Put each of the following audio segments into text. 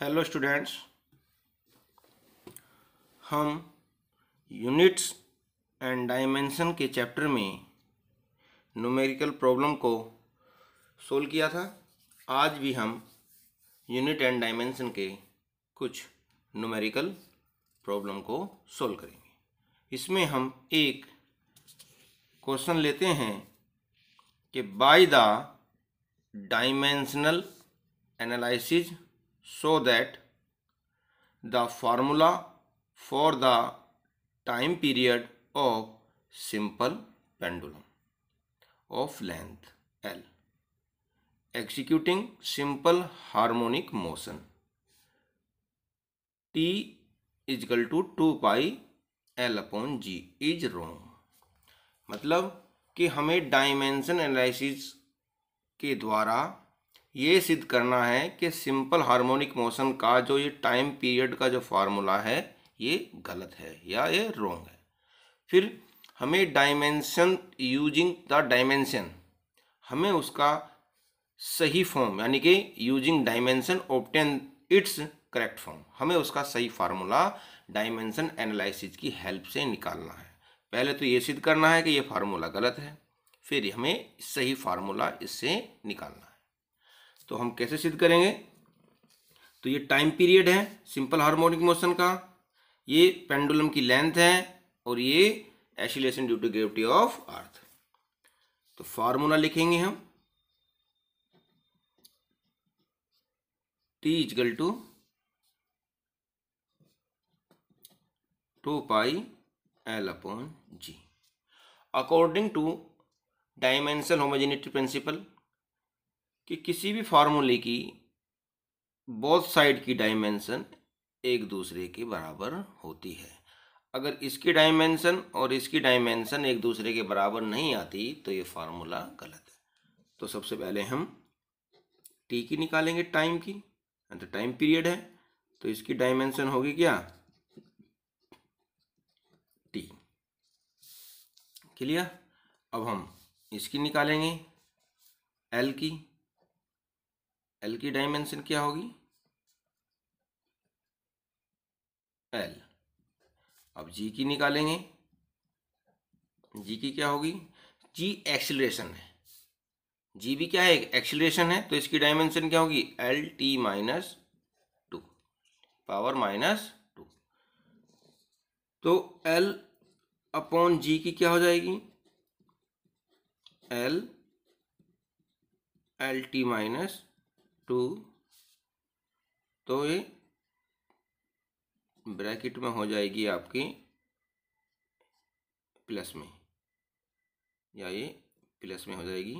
hello students हम units and dimension के chapter में न्यूमेरिकल प्रॉब्लम को सोल्व किया था आज भी हम यूनिट एंड डायमेंशन के कुछ न्यूमेरिकल प्रॉब्लम को सोल्व करेंगे इसमें हम एक क्वेश्चन लेते हैं कि by the dimensional analysis so that the formula for the time period of simple pendulum of length L executing simple harmonic motion T is equal to 2 pi l upon g is wrong मतलब कि हमें dimension analysis के द्वारा ये सिद्ध करना है कि सिंपल हार्मोनिक मोशन का जो ये टाइम पीरियड का जो फार्मूला है ये गलत है या ये रोंग है फिर हमें डायमेंशन यूजिंग द डायमेंशन हमें उसका सही फॉर्म यानी कि using dimension obtain its correct form हमें उसका सही फार्मूला डायमेंशन एनालिसिस की हेल्प से निकालना है पहले तो ये सिद्ध करना है कि ये फार्मूला गलत है फिर हमें सही फार्मूला इससे निकालना है तो हम कैसे सिद्ध करेंगे तो ये टाइम पीरियड है सिंपल हार्मोनिक मोशन का ये पेंडुलम की लेंथ है और ये acceleration due to gravity of earth तो फार्मूला लिखेंगे हम T is equal to two pi L upon G according to dimension homogeneity principle कि किसी भी फार्मूले की बोथ साइड की डायमेंशन एक दूसरे के बराबर होती है अगर इसकी डायमेंशन और इसकी डायमेंशन एक दूसरे के बराबर नहीं आती तो ये फार्मूला गलत है तो सबसे पहले हम टी की निकालेंगे टाइम की तो टाइम पीरियड है तो इसकी डायमेंशन होगी क्या टी क्लियर अब हम इसकी निकालेंगे एल की एल की डायमेंशन क्या होगी एल अब जी की निकालेंगे जी की क्या होगी जी एक्सिलेशन है जी भी क्या है एक्सिलेशन है तो इसकी डायमेंशन क्या होगी L T minus two power minus two तो एल अपॉन जी की क्या हो जाएगी L L T minus two तो ये ब्रैकेट में हो जाएगी आपकी प्लस में या ये प्लस में हो जाएगी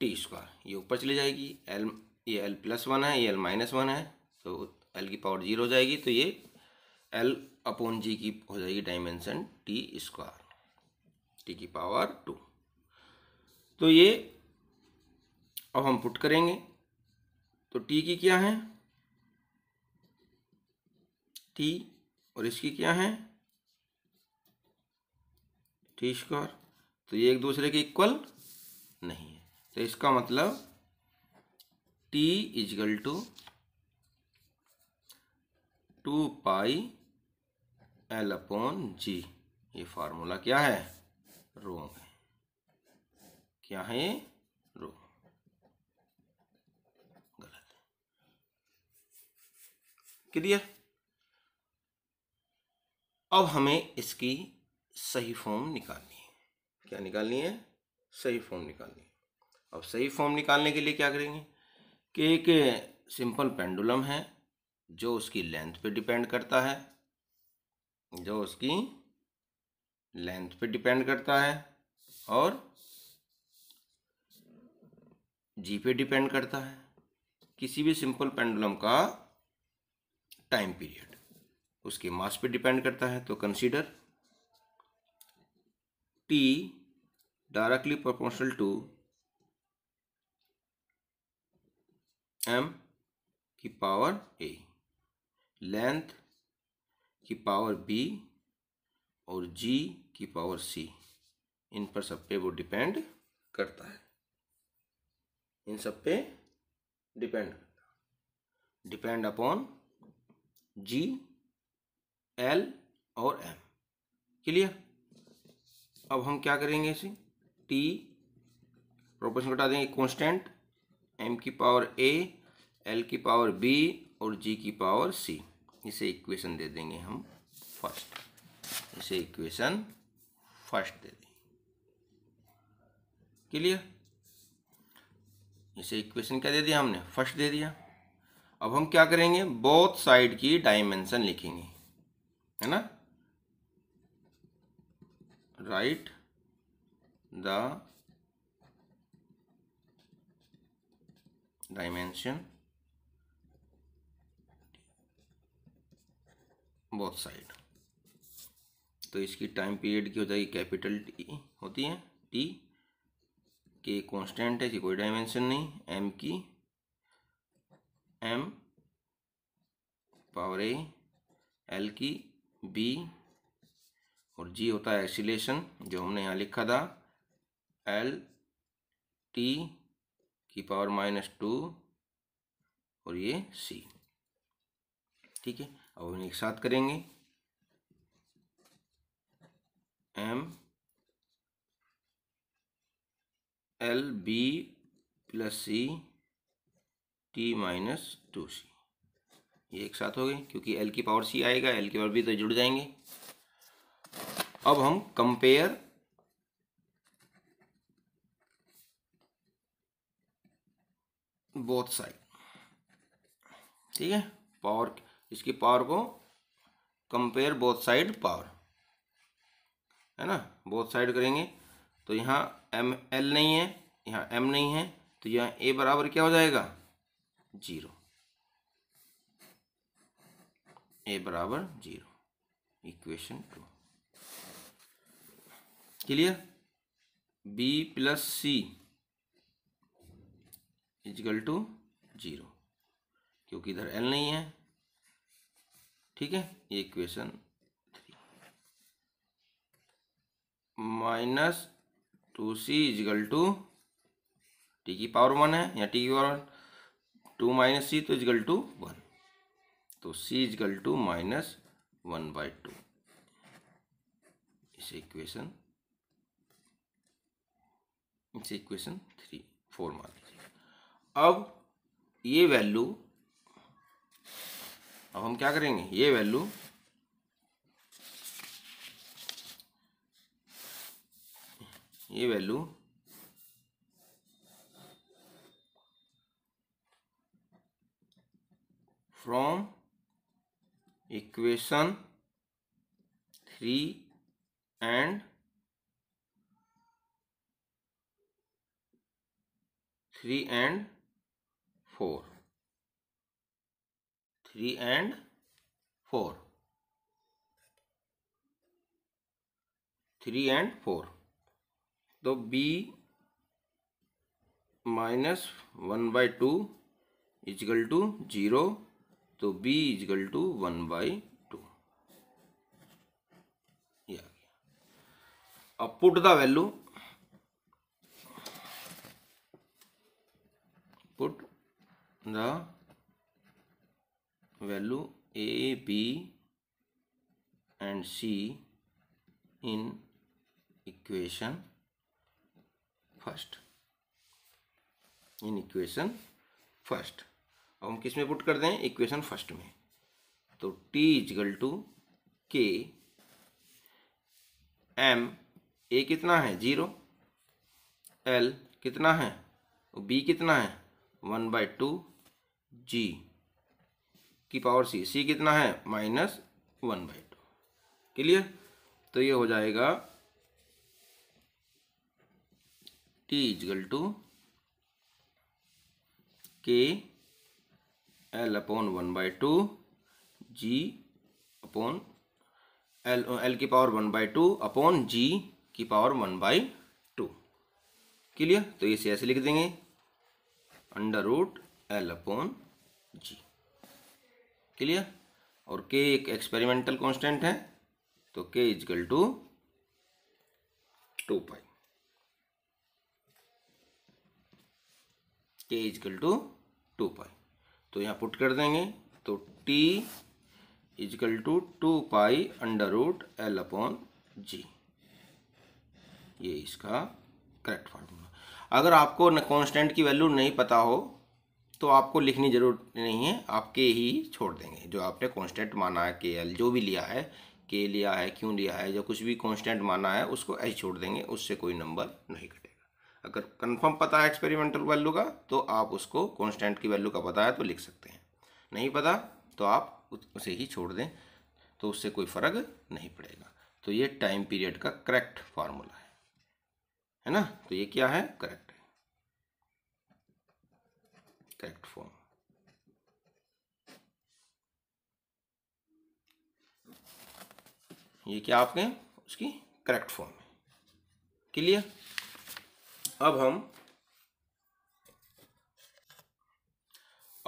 टी स्क्वायर ये ऊपर चली जाएगी एल ये एल प्लस वन है ये एल माइनस वन है तो एल की पावर जीरो हो जाएगी तो ये एल अपोन जी की हो जाएगी डायमेंशन टी स्क्वायर टी की पावर टू तो ये अब हम पुट करेंगे तो टी की क्या है टी और इसकी क्या है टी स्क्वायर तो ये एक दूसरे के इक्वल नहीं है तो इसका मतलब T is equal to two pi L upon G ये फार्मूला क्या है रोम है क्या है क्लियर अब हमें इसकी सही फॉर्म निकालनी है क्या निकालनी है सही फॉर्म निकालनी है अब सही फॉर्म निकालने के लिए क्या करेंगे कि एक सिंपल पेंडुलम है जो उसकी लेंथ पे डिपेंड करता है जो उसकी लेंथ पे डिपेंड करता है और जी पे डिपेंड करता है किसी भी सिंपल पेंडुलम का टाइम पीरियड उसके मास पे डिपेंड करता है तो consider T directly proportional to M की पावर ए लेंथ की पावर बी और जी की पावर सी इन पर सब पे वो डिपेंड करता है इन सब पे डिपेंड करता डिपेंड अपॉन जी एल और एम क्लियर अब हम क्या करेंगे इसे टी प्रोपोर्शन घटा देंगे कांस्टेंट एम की पावर ए एल की पावर बी और जी की पावर सी इसे इक्वेशन दे देंगे हम फर्स्ट इसे इक्वेशन फर्स्ट दे देंगे क्लियर इसे इक्वेशन क्या दे दिया हमने फर्स्ट दे दिया अब हम क्या करेंगे बोथ साइड की डायमेंशन लिखेंगे है ना right the dimension both side तो इसकी टाइम पीरियड की हो जाएगी कैपिटल टी होती है टी के कांस्टेंट है कि कोई डायमेंशन नहीं एम की एम पावर ए एल की बी और जी होता है एक्सीलेशन जो हमने यहाँ लिखा था एल टी की पावर माइनस टू और ये सी ठीक है अब हम एक साथ करेंगे M L B plus C T minus two C ये एक साथ हो गए क्योंकि एल की पावर सी आएगा एल की पावर बी तो जुड़ जाएंगे अब हम कंपेयर बोथ साइड ठीक है पावर इसकी पावर को कंपेयर बोथ साइड पावर है ना बोथ साइड करेंगे तो यहाँ एम एल नहीं है यहाँ एम नहीं है तो यहाँ ए बराबर क्या हो जाएगा जीरो ए बराबर zero equation two clear B plus C is equal to zero क्योंकि इधर एल नहीं है ठीक है ये equation three minus two C is equal to T की पावर वन है या टी की power one two minus C तो इजगल टू वन तो C is equal to minus one by two इसे इक्वेशन इसे इक्वेशन थ्री फोर मान लीजिए अब ये वैल्यू अब हम क्या करेंगे ये वैल्यू ये value from equation 3 and 3 and 4 3 and 4 3 and 4 So b minus 1 by 2 is equal to 0 तो b is equal to one by two अब put the value put the value A B and C in equation first in equation first अब हम किस में put कर दें equation first में तो T is equal to K M A कितना है जीरो एल कितना है बी कितना है वन बाई टू जी की पावर सी सी कितना है minus one by two clear तो ये हो जाएगा T is equal to K L upon one by two G upon L L की power one by two upon G की power one by two clear तो इसे ऐसे लिख देंगे under root L upon G clear और के एक experimental constant है तो के इजकल टू टू पाई के इजकल टू टू पाई तो यहाँ पुट कर देंगे तो T is equal to two pi under root L upon G ये इसका करेक्ट फार्मूला अगर आपको कांस्टेंट की वैल्यू नहीं पता हो तो आपको लिखनी जरूरत नहीं है आपके ही छोड़ देंगे जो आपने कांस्टेंट माना है के एल जो भी लिया है के लिया है क्यों लिया है जो कुछ भी कांस्टेंट माना है उसको एच छोड़ देंगे उससे कोई नंबर नहीं कटेगा अगर कंफर्म पता है एक्सपेरिमेंटल वैल्यू का तो आप उसको कॉन्स्टेंट की वैल्यू का पता है तो लिख सकते हैं नहीं पता तो आप उसे ही छोड़ दें तो उससे कोई फर्क नहीं पड़ेगा तो ये टाइम पीरियड का करेक्ट फार्मूला है है ना तो ये क्या है करेक्ट करेक्ट फॉर्म ये क्या आपके उसकी करेक्ट फॉर्म है क्लियर अब हम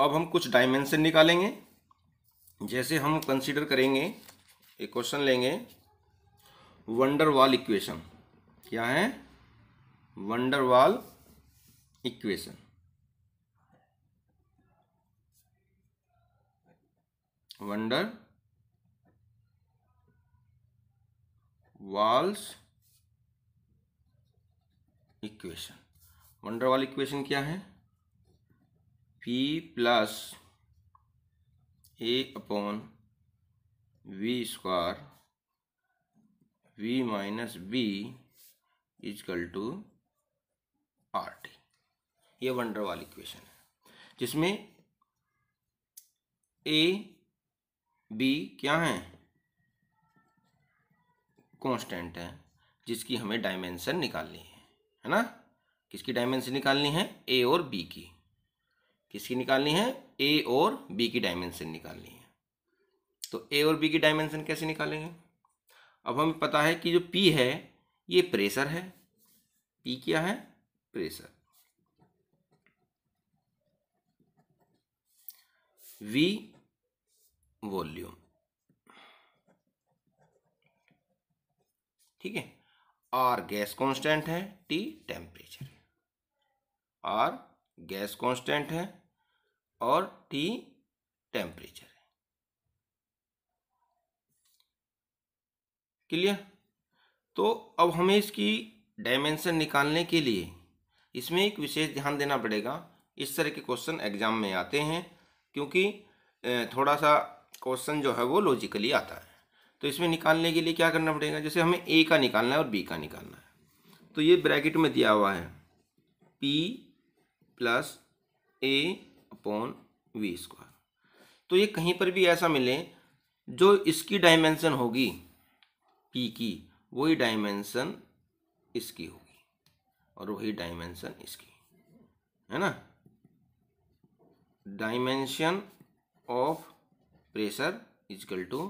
अब हम कुछ डायमेंशन निकालेंगे जैसे हम कंसीडर करेंगे एक क्वेश्चन लेंगे वंडर वाल इक्वेशन क्या है van der Waal equation van der Waals equation वाली इक्वेशन क्या है P plus A upon V square V minus B is equal to R T ये वाली इक्वेशन है जिसमें ए बी क्या है कांस्टेंट है जिसकी हमें डायमेंशन निकालनी है है ना किसकी डायमेंशन निकालनी है ए और बी की किसकी निकालनी है ए और बी की डायमेंशन निकालनी है तो ए और बी की डायमेंशन कैसे निकालेंगे अब हमें पता है कि जो पी है ये प्रेशर है पी क्या है प्रेशर वी वॉल्यूम ठीक है आर गैस कांस्टेंट है T temperature R gas constant है और टी टेम्परेचर है क्लियर तो अब हमें इसकी डायमेंशन निकालने के लिए इसमें एक विशेष ध्यान देना पड़ेगा इस तरह के क्वेश्चन एग्जाम में आते हैं क्योंकि थोड़ा सा क्वेश्चन जो है वो लॉजिकली आता है तो इसमें निकालने के लिए क्या करना पड़ेगा जैसे हमें ए का निकालना है और बी का निकालना है तो ये ब्रैकेट में दिया हुआ है P plus A upon V square तो ये कहीं पर भी ऐसा मिले जो इसकी डायमेंशन होगी पी की वही डायमेंशन इसकी होगी और वही डायमेंशन इसकी है ना dimension of pressure is equal to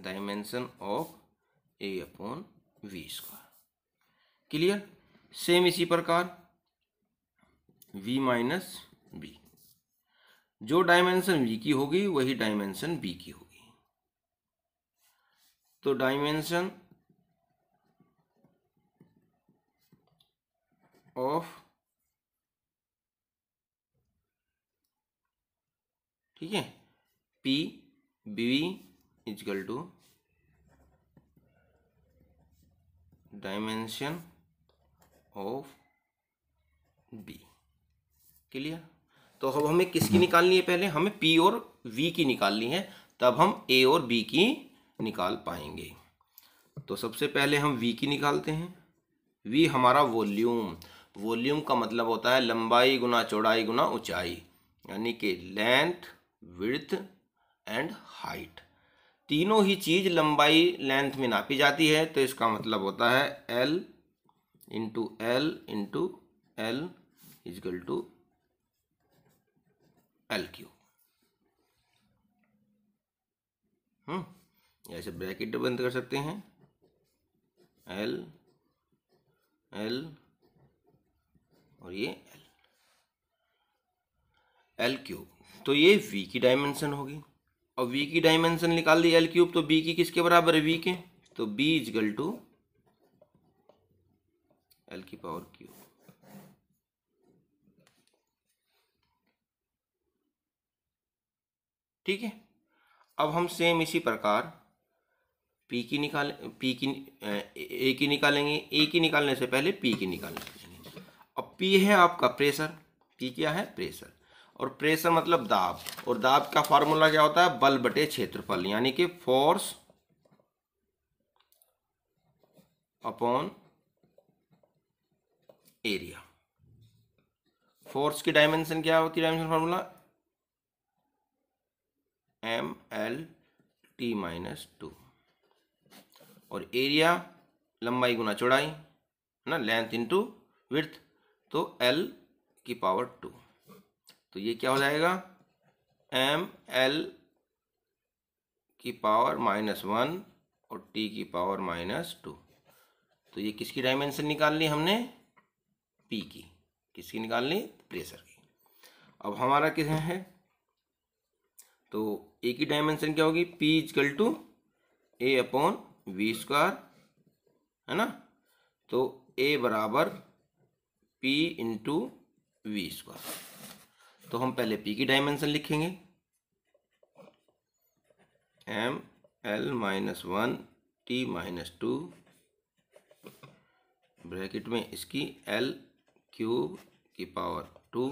dimension of A upon V square clear same इसी प्रकार v माइनस बी जो डायमेंशन v की होगी वही डायमेंशन b की होगी तो डायमेंशन ऑफ ठीक है P B is equal to dimension of B clear तो अब हमें किसकी निकालनी है पहले हमें पी और वी की निकालनी है तब हम ए और बी की निकाल पाएंगे तो सबसे पहले हम वी की निकालते हैं वी हमारा वॉल्यूम वॉल्यूम का मतलब होता है लंबाई गुना चौड़ाई गुना ऊंचाई यानी कि लेंथ विड्थ एंड हाइट तीनों ही चीज़ लंबाई लेंथ में नापी जाती है तो इसका मतलब होता है L into L into L is equal to L cube ऐसे ब्रैकेट बंद कर सकते हैं एल एल और ये एल एल क्यू तो ये वी की डायमेंशन होगी और v की डायमेंशन निकाल दी एल क्यूब तो b की किसके बराबर है v के तो b इजगल टू एल की पावर क्यूब ठीक है अब हम सेम इसी प्रकार p की निकाल p की a की निकालेंगे a की निकालने से पहले p की निकालने अब p है आपका प्रेशर p क्या है प्रेशर और प्रेशर मतलब दाब और दाब का फार्मूला क्या होता है बल बटे क्षेत्रफल यानी कि फोर्स अपॉन एरिया फोर्स की डायमेंशन क्या होती है dimension formula M L T minus two और एरिया लंबाई गुना चौड़ाई है ना लेंथ इनटू विथ तो एल की पावर टू तो ये क्या हो जाएगा एम एल की पावर माइनस वन और टी की पावर माइनस टू तो ये किसकी डायमेंशन निकालनी हमने पी की किसकी निकालनी प्रेशर की अब हमारा किस है तो ए की डायमेंशन क्या होगी P is equal to A upon V square है ना तो ए बराबर पी इंटू वी स्क्वायर तो हम पहले पी की डायमेंशन लिखेंगे M L minus one T minus two bracket में इसकी एल क्यूब की पावर टू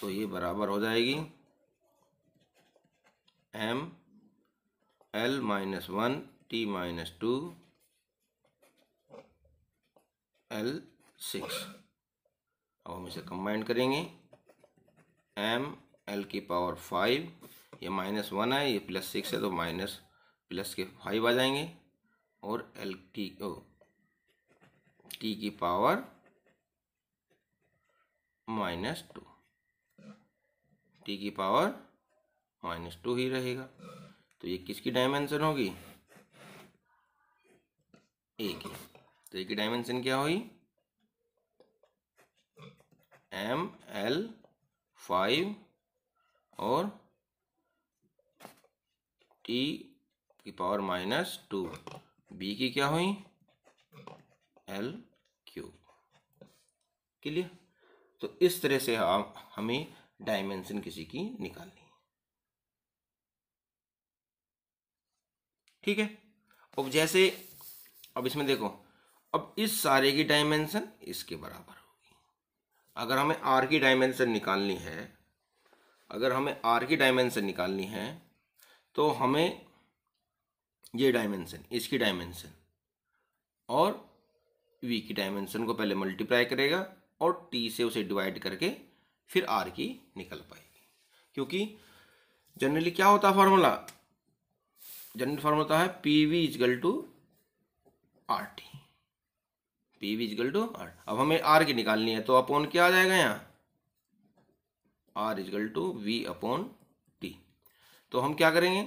तो ये बराबर हो जाएगी M L minus one T minus two L six अब हम इसे कंबाइन करेंगे एम एल की पावर फाइव ये माइनस वन है ये प्लस सिक्स है तो माइनस प्लस के फाइव आ जाएंगे और एल टी ओ टी की पावर माइनस टू टी की पावर माइनस टू ही रहेगा तो ये किसकी डायमेंशन होगी ए की तो ए की डायमेंशन क्या हुई एम एल फाइव और टी की पावर माइनस टू बी की क्या हुई एल क्यूब क्लियर तो इस तरह से हम हमें डायमेंशन किसी की निकालनी ठीक है अब जैसे अब इसमें देखो अब इस सारे की डायमेंशन इसके बराबर अगर हमें आर की डायमेंशन निकालनी है अगर हमें आर की डायमेंशन निकालनी है तो हमें ये डायमेंशन इसकी डायमेंशन और वी की डायमेंशन को पहले मल्टीप्लाई करेगा और टी से उसे डिवाइड करके फिर आर की निकल पाएगी क्योंकि जनरली क्या होता है फार्मूला जनरल फार्मूला है P V is equal to R T P V is equal to R अब हमें आर की निकालनी है तो अपॉन क्या आ जाएगा यहाँ R is equal to V upon T तो हम क्या करेंगे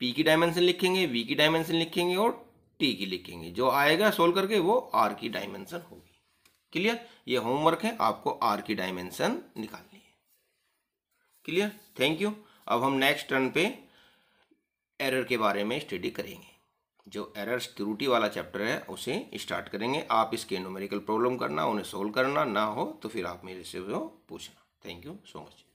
पी की डायमेंशन लिखेंगे वी की डायमेंशन लिखेंगे और टी की लिखेंगे जो आएगा सोल्व करके वो आर की डायमेंशन होगी क्लियर ये होमवर्क है आपको आर की डायमेंशन निकालनी है क्लियर थैंक यू अब हम नेक्स्ट टर्न पे एरर के बारे में स्टडी करेंगे जो एरर सिक्योरिटी वाला चैप्टर है उसे स्टार्ट करेंगे आप इसके न्यूमेरिकल प्रॉब्लम करना उन्हें सोल्व करना ना हो तो फिर आप मेरे से पूछना थैंक यू सो मच